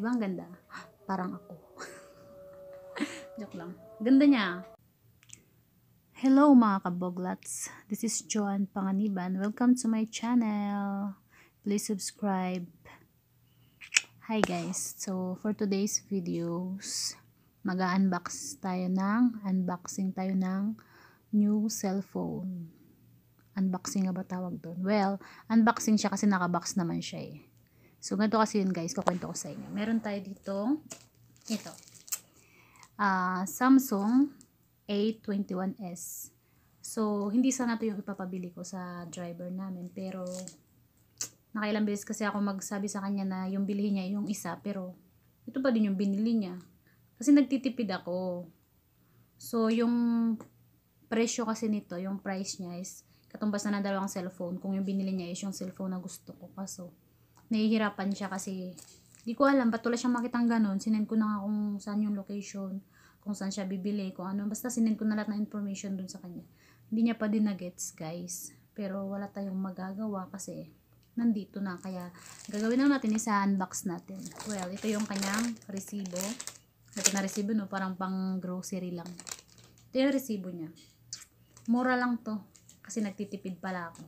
Di ba ang ganda? Parang ako. Joke lang. Ganda niya. Hello mga kaboglats. This is Joan Panganiban. Welcome to my channel. Please subscribe. Hi guys. So for today's videos, mag-unbox tayo ng unboxing tayo ng new cellphone. Unboxing nga ba tawag doon? Well, unboxing siya kasi nakabox naman siya eh. So, ganito kasi yun guys, kukwento ko sa inyo. Meron tayo ditong, ito, uh, Samsung A21s. So, hindi sana ito yung ipapabili ko sa driver namin, pero nakailang beses kasi ako magsabi sa kanya na yung bilhin niya yung isa, pero ito pa din yung binili niya. Kasi nagtitipid ako. So, yung presyo kasi nito, yung price niya is katumbas na ng dalawang cellphone kung yung binili niya is yung cellphone na gusto ko. Kaso, nahihirapan siya kasi hindi ko alam, ba't wala siyang makitang ganun. Sinend ko na nga kung saan yung location, kung saan siya bibili, kung ano. Basta sinend ko na lahat ng information dun sa kanya. Hindi niya pa din na-gets, guys. Pero wala tayong magagawa kasi nandito na. Kaya gagawin lang natin isa unbox natin. Well, ito yung kanyang resibo. Ito na resibo, no? Parang pang grocery lang. Ito yung resibo niya. Mura lang to. Kasi nagtitipid pala ako.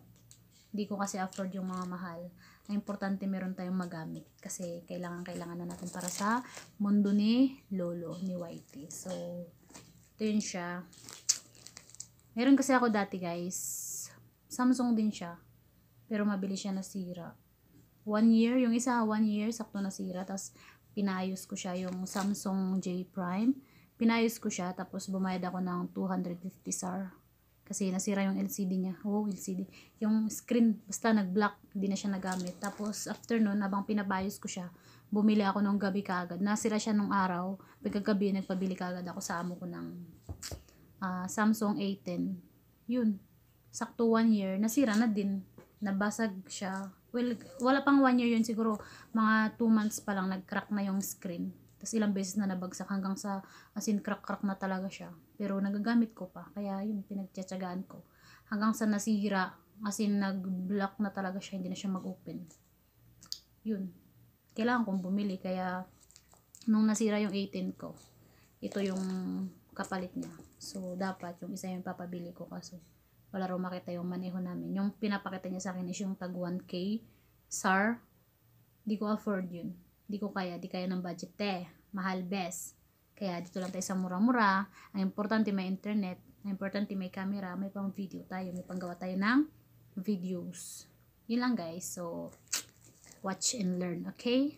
Hindi ko kasi afford yung mga mahal ang importante meron tayong magamit kasi kailangan kailangan na natin para sa mundo ni lolo ni Whitey so ito yun siya meron kasi ako dati guys Samsung din siya pero mabilis siya nasira one year yung isa one year sakto nasira tapos pinayos ko siya yung Samsung J Prime pinayos ko siya tapos bumayad ako ng 250 SAR kasi nasira yung LCD niya. Wow, LCD. Yung screen, basta nag block hindi na siya nagamit. Tapos, after nun, abang pinabayos ko siya, bumili ako nung gabi kagad. Nasira siya nung araw. Pagkagabi, nagpabili kagad ako sa amo ko ng uh, Samsung A10. Yun. Sakto one year. Nasira na din. Nabasag siya. Well, wala pang one year yun siguro. Mga two months pa lang, nag-crack na yung screen. Tapos ilang beses na nabagsak hanggang sa, as in, crack-crack na talaga siya pero nagagamit ko pa. Kaya yung pinagtsatsagaan ko. Hanggang sa nasira, as in nag-block na talaga siya, hindi na siya mag-open. Yun. Kailangan kong bumili, kaya nung nasira yung 18 ko, ito yung kapalit niya. So, dapat yung isa yung papabili ko kasi wala raw makita yung maneho namin. Yung pinapakita niya sa akin is yung tag 1K SAR. Di ko afford yun. Di ko kaya. Di kaya ng budget. Te, mahal best. Kaya dito lang tayo sa mura-mura. Ang importante may internet. Ang importante may camera. May pang video tayo. May pang gawa tayo ng videos. Yun lang guys. So, watch and learn. Okay?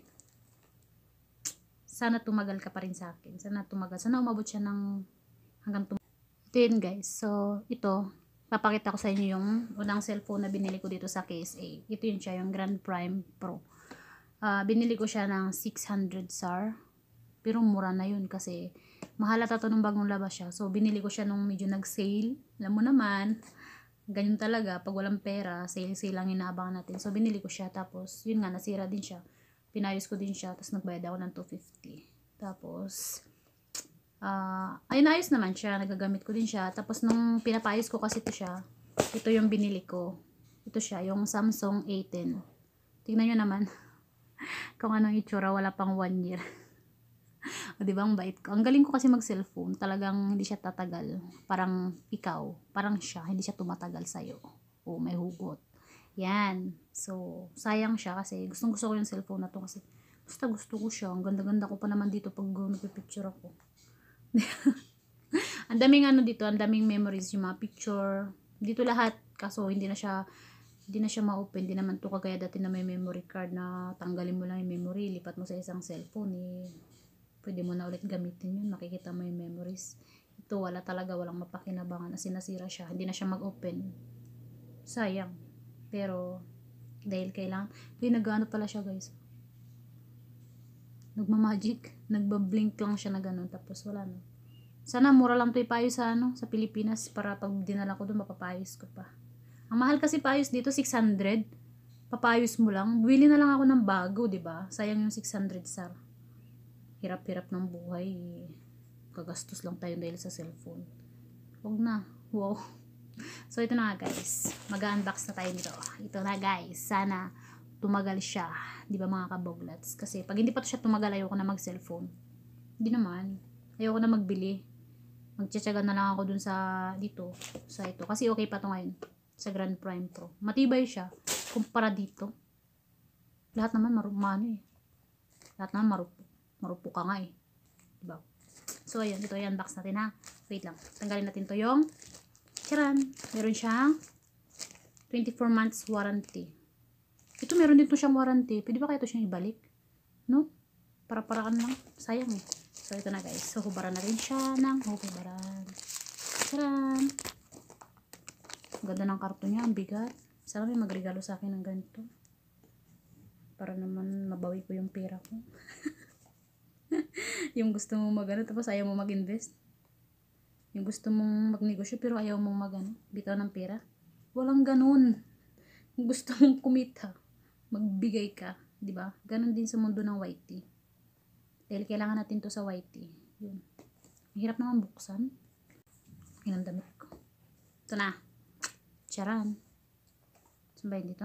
Sana tumagal ka pa rin sa akin. Sana tumagal. Sana umabot siya ng hanggang tumagal. Ito guys. So, ito papakita ko sa inyo yung unang cellphone na binili ko dito sa KSA. Ito yun siya, yung Grand Prime Pro. Uh, binili ko siya ng 600 SAR. Pero mura na yun kasi mahalata to nung bagong labas siya. So, binili ko siya nung medyo nag-sale. Alam mo naman, ganyan talaga. Pag walang pera, sale-sale lang inaabangan natin. So, binili ko siya. Tapos, yun nga, nasira din siya. Pinayos ko din siya. Tapos, nagbayad ako ng 250. Tapos, uh, ayun, ayos naman siya. Nagagamit ko din siya. Tapos, nung pinapayos ko kasi ito siya, ito yung binili ko. Ito siya, yung Samsung A10. Tingnan nyo naman kung anong itsura. Wala pang 1 year. o, diba, ang bait ko. Ang galing ko kasi mag-cellphone. Talagang hindi siya tatagal. Parang ikaw. Parang siya. Hindi siya tumatagal sa'yo. O, may hugot. Yan. So, sayang siya kasi gustong gusto ko yung cellphone na to kasi basta gusto ko siya. Ang ganda-ganda ko pa naman dito pag nagpipicture ako. ang daming ano dito, ang daming memories yung mga picture. Dito lahat. Kaso, hindi na siya hindi na siya ma-open. Hindi naman to kagaya dati na may memory card na tanggalin mo lang yung memory. Lipat mo sa isang cellphone eh pwede mo na ulit gamitin yun. Makikita mo yung memories. Ito, wala talaga, walang mapakinabangan. kasi nasira siya, hindi na siya mag-open. Sayang. Pero, dahil kailangan, hindi nag-ano pala siya guys. Nagma-magic, nagba-blink lang siya na ganun. Tapos, wala na. Sana mura lang to ipayo sa ano, sa Pilipinas para pag dinala ko doon, mapapayos ko pa. Ang mahal kasi payos dito, 600. Papayos mo lang. Bili na lang ako ng bago, 'di ba? Sayang yung 600 sar hirap-hirap ng buhay, kagastos lang tayo dahil sa cellphone. Huwag na. Wow. So, ito na nga guys. Mag-unbox na tayo nito. Ito na guys. Sana tumagal siya. Di ba mga kaboglats? Kasi pag hindi pa to siya tumagal, ayoko na mag-cellphone. Hindi naman. Ayoko na magbili. Magtsatsaga na lang ako dun sa dito. Sa ito. Kasi okay pa to ngayon. Sa Grand Prime Pro. Matibay siya. Kumpara dito. Lahat naman marumano eh. Lahat naman marupok. Marupo ka nga eh. Diba? So, ayun. Ito ayan. Box natin ha. Wait lang. Tanggalin natin to yung Charan! Meron siyang 24 months warranty. Ito meron din to siyang warranty. Pwede ba kaya ito siyang ibalik? No? Para-paraan lang. Sayang eh. So, ito na guys. So, hubaran na rin siya ng hubaran. Charan! Ganda ng karton niya. Ang bigat. Sana may magregalo sa akin ng ganito. Para naman mabawi ko yung pera ko. yung gusto mong magano tapos ayaw mo mag-invest. Yung gusto mong magnegosyo pero ayaw mong magano, bitaw ng pera. Walang ganun. Kung gusto mong kumita, magbigay ka, 'di ba? Ganun din sa mundo ng YT. Dahil kailangan natin 'to sa YT. Yun. Hirap naman buksan. Yan ang damit ko. Ito na. Charan. Saan ba yun dito?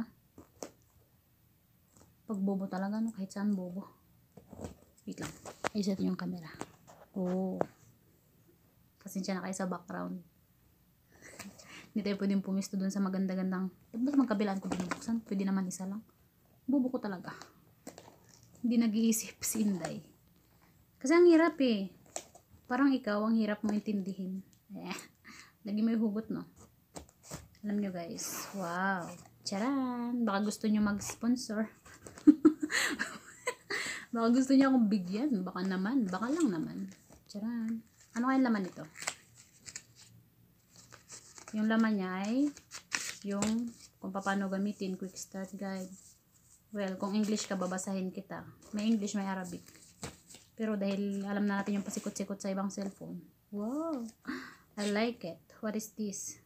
Pag bobo talaga, no? kahit saan bobo. Wait lang. Iset yung camera. Oh. Pasensya na kayo sa background. Hindi tayo pwedeng pumisto dun sa maganda-gandang. Eh, ba't magkabilaan ko binubuksan? Pwede naman isa lang. Bubuko talaga. Hindi nag-iisip si Kasi ang hirap eh. Parang ikaw ang hirap mo intindihin. Eh, lagi may hugot no. Alam nyo guys. Wow. Charan! Baka gusto nyo mag-sponsor. Baka gusto niya akong bigyan. Baka naman. Baka lang naman. Charan. Ano kayang laman nito? Yung laman niya ay yung kung paano gamitin quick start guide. Well, kung English ka, babasahin kita. May English, may Arabic. Pero dahil alam na natin yung pasikot-sikot sa ibang cellphone. Wow! I like it. What is this?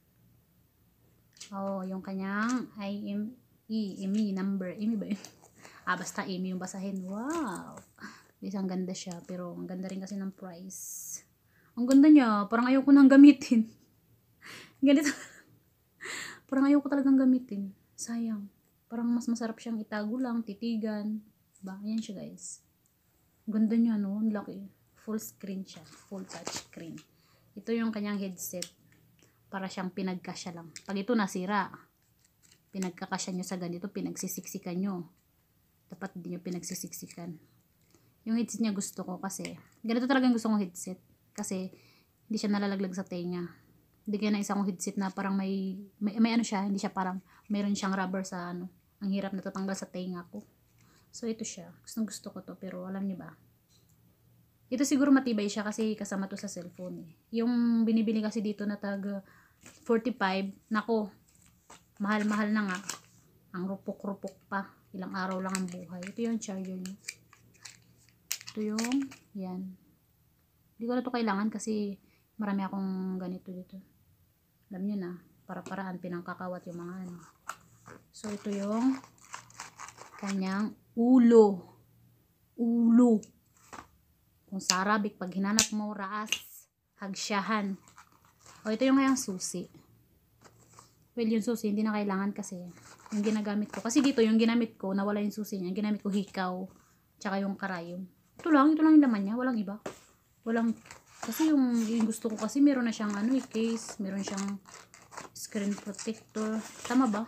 Oh, yung kanyang IME, IME number. IME ba yun? Ah, basta aim yung basahin. Wow! Guys, ang ganda siya. Pero ang ganda rin kasi ng price. Ang ganda niya. Parang ayoko nang gamitin. Ganito. parang ayoko talagang gamitin. Sayang. Parang mas masarap siyang itago lang, titigan. Diba? Ayan siya guys. Ganda niya no. Ang laki. Full screen siya. Full touch screen. Ito yung kanyang headset. Para siyang pinagkasya lang. Pag ito nasira, pinagkakasya nyo sa ganito, pinagsisiksikan nyo dapat din nyo pinagsisiksikan. Yung headset niya gusto ko kasi, ganito talaga yung gusto kong headset. Kasi, hindi siya nalalaglag sa tenga. Hindi kaya na isa kong headset na parang may, may, may ano siya, hindi siya parang, meron siyang rubber sa ano. Ang hirap natatanggal sa tenga ko. So, ito siya. Gustong gusto ko to, pero alam niyo ba? Ito siguro matibay siya kasi kasama to sa cellphone eh. Yung binibili kasi dito na tag 45, uh, nako, mahal-mahal na nga. Ang rupok-rupok pa. Ilang araw lang ang buhay. Ito yung charger niya. Ito yung, yan. Hindi ko na ito kailangan kasi marami akong ganito dito. Alam nyo na, para-paraan pinangkakawat yung mga ano. So, ito yung kanyang ulo. Ulo. Kung sa Arabic, pag hinanap mo, raas, hagsyahan. O, ito yung ngayong susi. Well, yung susi, hindi na kailangan kasi yung ginagamit ko. Kasi dito, yung ginamit ko, nawala yung susi niya. Yung ginamit ko, hikaw, tsaka yung karayom. Ito lang, ito lang yung laman niya. Walang iba. Walang, kasi yung, yung gusto ko kasi, meron na siyang ano, yung eh, case, meron siyang screen protector. Tama ba?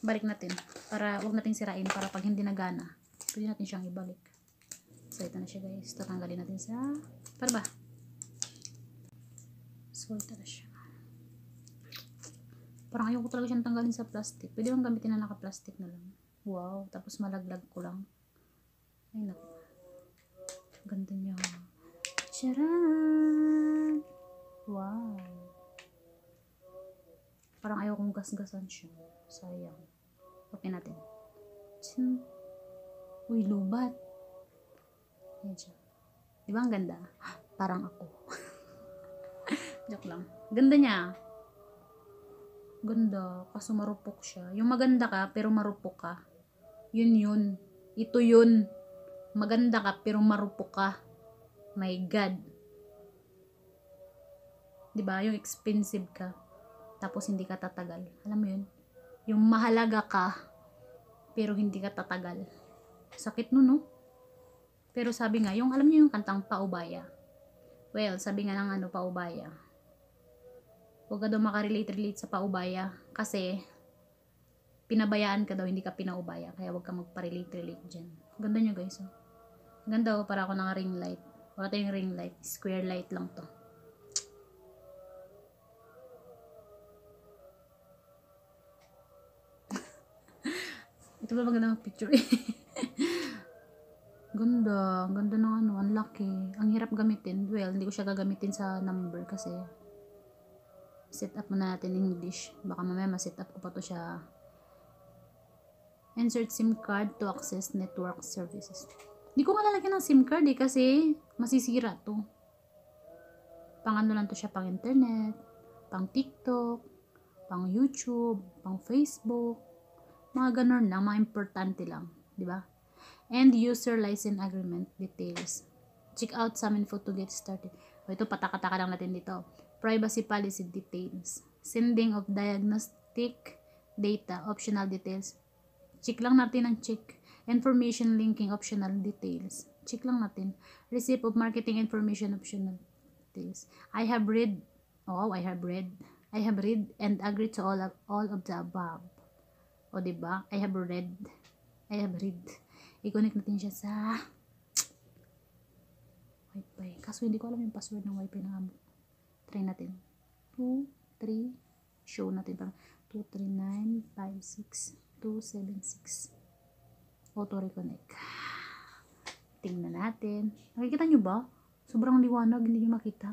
Balik natin. Para, wag natin sirain para pag hindi nagana, pwede natin siyang ibalik. So, ito na siya guys. Tatanggalin natin sa, para ba? So, ito na siya. Parang ayoko talaga siyang tanggalin sa plastic. Pwede bang gamitin na naka-plastic na lang? Wow. Tapos malaglag ko lang. Ay, naku. Ganda niya. Charan! Wow. Parang ayaw kong gasgasan siya. Sayang. Okay natin. Chin. Uy, lubat. Ayan siya. Diba ang ganda? Parang ako. Joke lang. Ganda niya. Ganda, kaso marupok siya. Yung maganda ka, pero marupok ka. Yun yun. Ito yun. Maganda ka, pero marupok ka. My God. ba diba? Yung expensive ka. Tapos hindi ka tatagal. Alam mo yun? Yung mahalaga ka, pero hindi ka tatagal. Sakit nun, no? Pero sabi nga, yung alam niyo yung kantang Paubaya. Well, sabi nga ng ano, Paubaya huwag ka daw makarelate-relate sa paubaya kasi pinabayaan ka daw, hindi ka pinaubaya. Kaya huwag ka magparelate-relate dyan. Ganda nyo guys. Oh. Ganda oh, para ako ng ring light. Wala tayong ring light. Square light lang to. Ito ba maganda ng picture ganda. Ang ganda ng ano. Ang laki. Ang hirap gamitin. Well, hindi ko siya gagamitin sa number kasi set up muna natin in English. Baka mamaya ma-set up ko pa to siya. Insert SIM card to access network services. Hindi ko malalagyan ng SIM card eh kasi masisira to. Pang ano lang to siya, pang internet, pang TikTok, pang YouTube, pang Facebook. Mga ganun lang, mga importante lang. di ba? And user license agreement details. Check out some info to get started. O ito, patakataka lang natin dito privacy policy details, sending of diagnostic data, optional details. Check lang natin ang check. Information linking, optional details. Check lang natin. Receipt of marketing information, optional details. I have read, oh, I have read. I have read and agree to all of, all of the above. O, diba? I have read. I have read. I-connect natin siya sa wifi. Kaso hindi ko alam yung password ng wifi ng amo try natin 2, 3 show natin parang 2, 3, 9, 5, 6 2, 7, 6 auto reconnect tingnan natin nakikita nyo ba? sobrang liwanag hindi nyo makita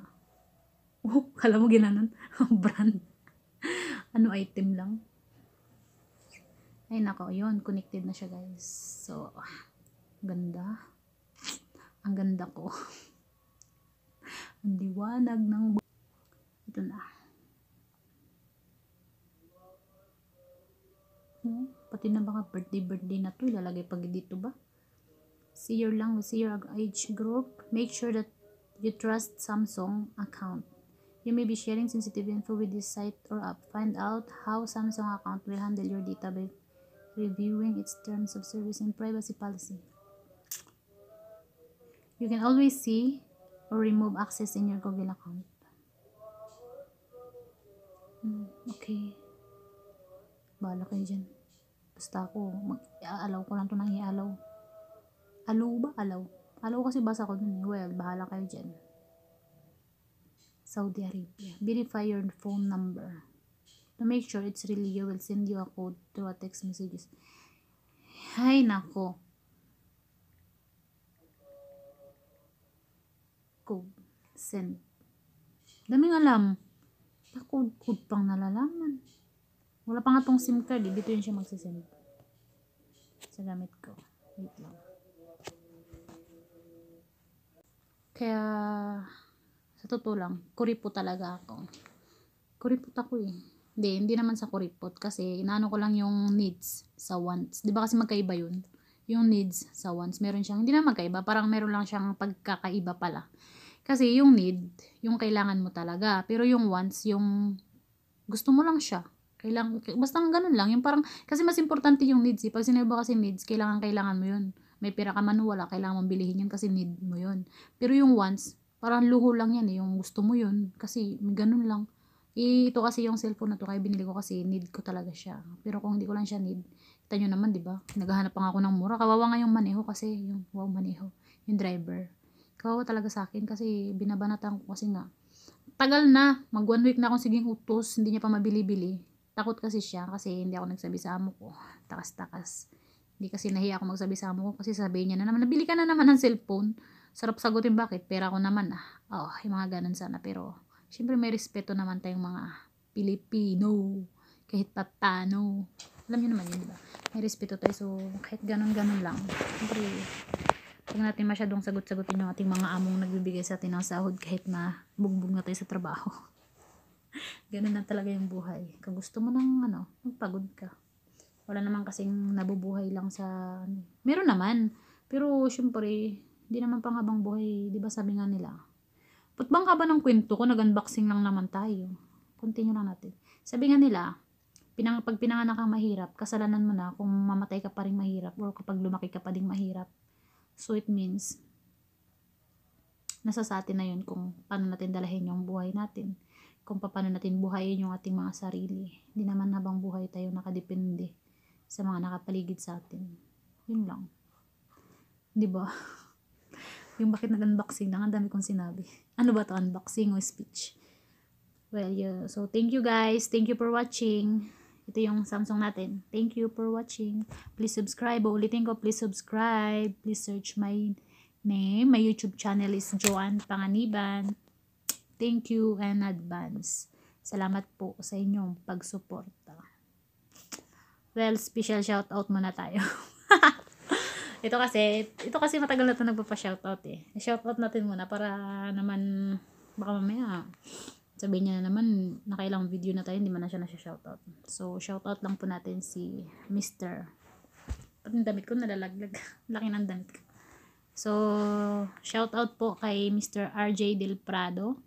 oh, kala mo ginanon brand ano item lang ay nako yun connected na siya guys so ganda ang ganda ko ang diwanag ng ito na. Ah. Hmm? Pati na mga birthday-birthday na to. Ilalagay pag dito ba? See your lang. See your age group. Make sure that you trust Samsung account. You may be sharing sensitive info with this site or app. Find out how Samsung account will handle your data by reviewing its terms of service and privacy policy. You can always see or remove access in your Google account. Okay. Bahala kayo dyan. Basta ako, mag, aalaw ko lang to nang i Alaw Alaw ba? Alaw. Alaw kasi basa ko dun. Eh. Well, bahala kayo dyan. Saudi Arabia. Verify your phone number. To make sure it's really you, will send you a code through a text messages. Hay nako. Code. Send. Daming alam. Nakudkud pang nalalaman. Wala pa nga tong SIM card. Eh. Dito yun siya magsisend. Sa gamit ko. Wait lang. Kaya, sa totoo lang, kuripot talaga ako. Kuripot ako eh. Hindi, hindi naman sa kuripot. Kasi, inaano ko lang yung needs sa wants. Di ba kasi magkaiba yun? Yung needs sa wants. Meron siyang, hindi na magkaiba. Parang meron lang siyang pagkakaiba pala. Kasi yung need, yung kailangan mo talaga. Pero yung wants, yung gusto mo lang siya. Kailang, basta ganun lang. Yung parang, kasi mas importante yung needs. Eh. Pag sinabi ba kasi needs, kailangan, kailangan mo yun. May pera ka man wala, kailangan mong bilihin yun kasi need mo yun. Pero yung wants, parang luho lang yan eh. Yung gusto mo yun. Kasi may ganun lang. ito kasi yung cellphone na to, kaya binili ko kasi need ko talaga siya. Pero kung hindi ko lang siya need, kita nyo naman, di ba? Naghahanap pa nga ako ng mura. Kawawa nga yung maneho kasi yung, wow, maneho. Yung driver kawawa talaga sa akin kasi binabanatan ko kasi nga tagal na, mag one week na akong siging utos, hindi niya pa mabili-bili. Takot kasi siya kasi hindi ako nagsabi sa amo ko. Takas-takas. Hindi kasi nahiya ako magsabi sa amo ko kasi sabi niya na naman, nabili ka na naman ng cellphone. Sarap sagutin bakit, pera ko naman ah. Oh, yung mga ganun sana. Pero, syempre may respeto naman tayong mga Pilipino. Kahit patano. Alam niyo naman yun, diba? May respeto tayo. So, kahit ganun-ganun lang. Syempre, Huwag natin masyadong sagot-sagutin yung ating mga among nagbibigay sa atin ng sahod kahit na bugbog na tayo sa trabaho. Ganun na talaga yung buhay. Kung gusto mo ng ano, magpagod ka. Wala naman kasing nabubuhay lang sa... Ano. Meron naman. Pero syempre, hindi naman panghabang buhay. Di ba sabi nga nila? Putbang ka ba ng kwento ko? Nag-unboxing lang naman tayo. Continue lang natin. Sabi nga nila, pinang, pag pinanganak kang mahirap, kasalanan mo na kung mamatay ka pa rin mahirap o kapag lumaki ka pa ding mahirap. So it means, nasa sa atin na yun kung paano natin dalahin yung buhay natin. Kung paano natin buhayin yung ating mga sarili. Hindi naman habang buhay tayo nakadepende sa mga nakapaligid sa atin. Yun lang. Di ba? yung bakit nag-unboxing lang, ang dami kong sinabi. Ano ba to unboxing o speech? Well, yeah. so thank you guys. Thank you for watching. Ito yung Samsung natin. Thank you for watching. Please subscribe. Uulitin ko, please subscribe. Please search my name. My YouTube channel is Joanne Panganiban. Thank you and advance. Salamat po sa inyong pagsuporta. Well, special shout out muna tayo. ito kasi, ito kasi matagal na 'to nagpapa-shoutout eh. Shoutout natin muna para naman baka mamaya sabihin niya na naman, nakailang video na tayo, hindi man na siya nasya-shoutout. So, shoutout lang po natin si Mr. Pati damit ko nalalaglag. Laki ng damit ko. So, shoutout po kay Mr. RJ Del Prado.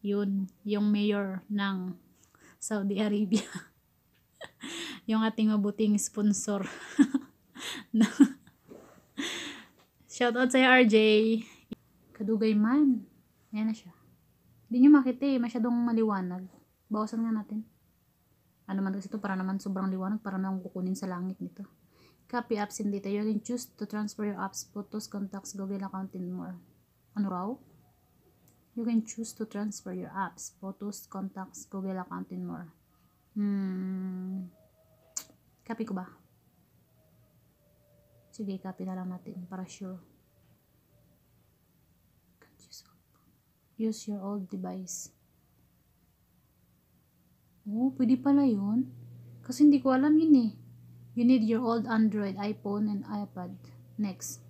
Yun, yung mayor ng Saudi Arabia. yung ating mabuting sponsor. na, shoutout sa RJ. Kadugay man. Yan na siya. Hindi nyo makita eh, masyadong maliwanag. Bawasan nga natin. Ano man kasi ito, para naman sobrang liwanag, para naman kukunin sa langit nito. Copy apps and data. You can choose to transfer your apps, photos, contacts, Google account, and more. Ano raw? You can choose to transfer your apps, photos, contacts, Google account, and more. Hmm. Copy ko ba? Sige, copy na lang natin para sure. Use your old device. Oh, pwede pala yun. Kasi hindi ko alam yun eh. You need your old Android, iPhone, and iPad. Next.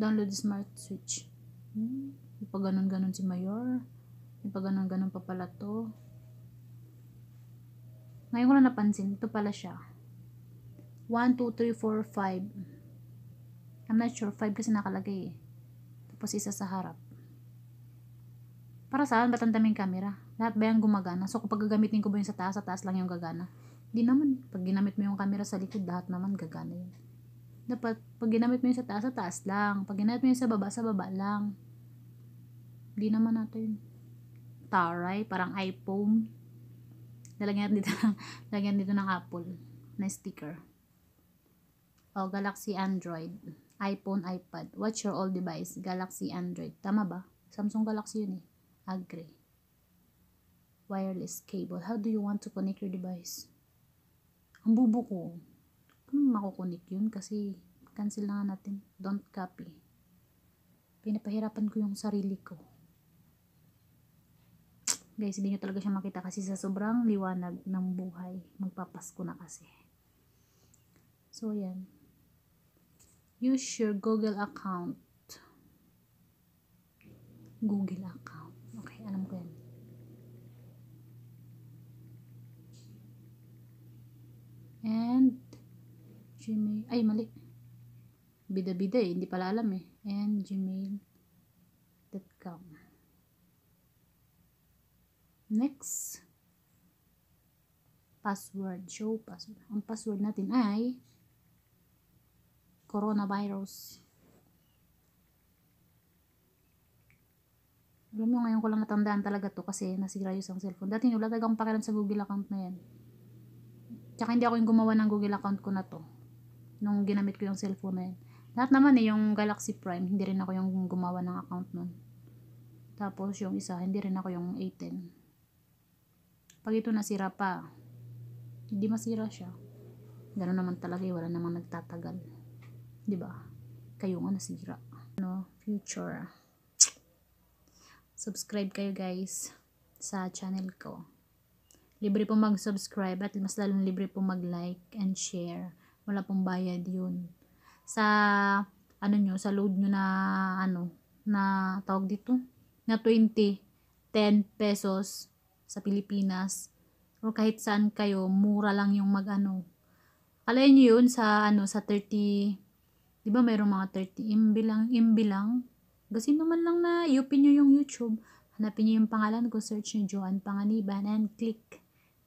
Download the smart switch. Hmm. ganun-ganun si Mayor. ipaganon ganun pa pala to. Ngayon ko na napansin. Ito pala siya. 1, 2, 3, 4, 5. I'm not sure. 5 kasi nakalagay eh. Tapos isa sa harap. Para saan ba tandam yung camera? Lahat ba yung gumagana? So kapag gagamitin ko ba yung sa taas, sa taas lang yung gagana? Hindi naman. Pag ginamit mo yung camera sa likod, lahat naman gagana yun. Dapat, pag ginamit mo yung sa taas, sa taas lang. Pag ginamit mo yung sa baba, sa baba lang. Hindi naman natin. Taray, parang iPhone. Nalagyan dito ng, dito ng Apple na sticker. O, oh, Galaxy Android iPhone, iPad. What's your old device? Galaxy Android. Tama ba? Samsung Galaxy yun eh. Agree. Wireless cable. How do you want to connect your device? Ang bubo ko. Paano makukunik yun? Kasi cancel na nga natin. Don't copy. Pinapahirapan ko yung sarili ko. Guys, hindi nyo talaga siya makita kasi sa sobrang liwanag ng buhay, magpapasko na kasi. So, yan Use your Google account. Google account. Alam ko yan. And, Gmail. Ay, mali. Bida-bida eh. Hindi pala alam eh. And, gmail.com. Next. Password. Show password. Ang password natin ay coronavirus. Alam mo, ngayon ko lang natandaan talaga to kasi nasira yung isang cellphone. Dati wala talaga akong sa Google account na yan. Tsaka hindi ako yung gumawa ng Google account ko na to. Nung ginamit ko yung cellphone na yan. Lahat naman eh, yung Galaxy Prime, hindi rin ako yung gumawa ng account nun. Tapos yung isa, hindi rin ako yung A10. Pag ito nasira pa, hindi masira siya. Ganun naman talaga eh, wala namang nagtatagal. ba diba? Kayo nga nasira. Ano, future subscribe kayo guys sa channel ko. Libre po mag-subscribe at mas lalong libre po mag-like and share. Wala pong bayad yun. Sa, ano nyo, sa load nyo na, ano, na tawag dito, na 20, 10 pesos sa Pilipinas, or kahit saan kayo, mura lang yung mag-ano. Palayan nyo yun sa, ano, sa 30, di ba mayroong mga 30 MB lang, MB lang, kasi naman lang na i-open nyo yung YouTube, hanapin nyo yung pangalan ko, search nyo Joan Panganiban and click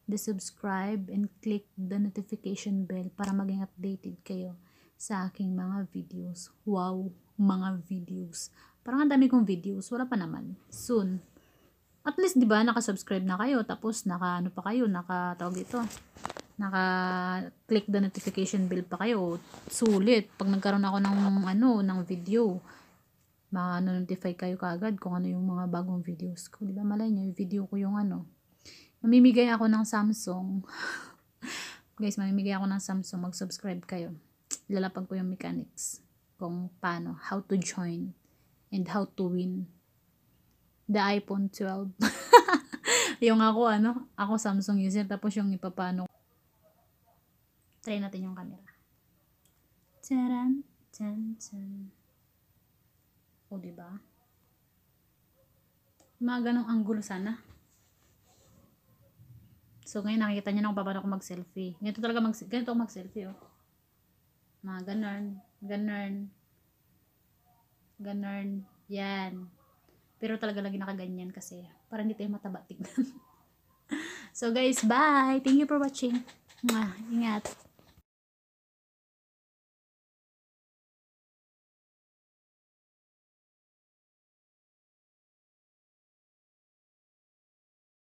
the subscribe and click the notification bell para maging updated kayo sa aking mga videos. Wow, mga videos. Parang ang dami kong videos, wala pa naman. Soon. At least, di ba, nakasubscribe na kayo, tapos naka, ano pa kayo, naka, tawag dito, naka-click the notification bell pa kayo. Sulit. Pag nagkaroon ako ng, ano, ng video, ma-notify kayo kaagad kung ano yung mga bagong videos ko. Diba? Malay nyo, video ko yung ano. Mamimigay ako ng Samsung. Guys, mamimigay ako ng Samsung. Mag-subscribe kayo. Lalapag ko yung mechanics. Kung paano. How to join. And how to win. The iPhone 12. yung ako, ano? Ako Samsung user. Tapos yung ipapano. Try natin yung camera. Taran, tan, tan. O, di ba? Mga ganong anggulo sana. So, ngayon nakikita niyo na kung paano ako mag-selfie. Ganito talaga mag ganito ako mag-selfie, oh. Mga ganun, ganun, ganun, yan. Pero talaga lagi nakaganyan kasi para hindi tayo mataba tignan. so guys, bye! Thank you for watching. Mwah, ingat!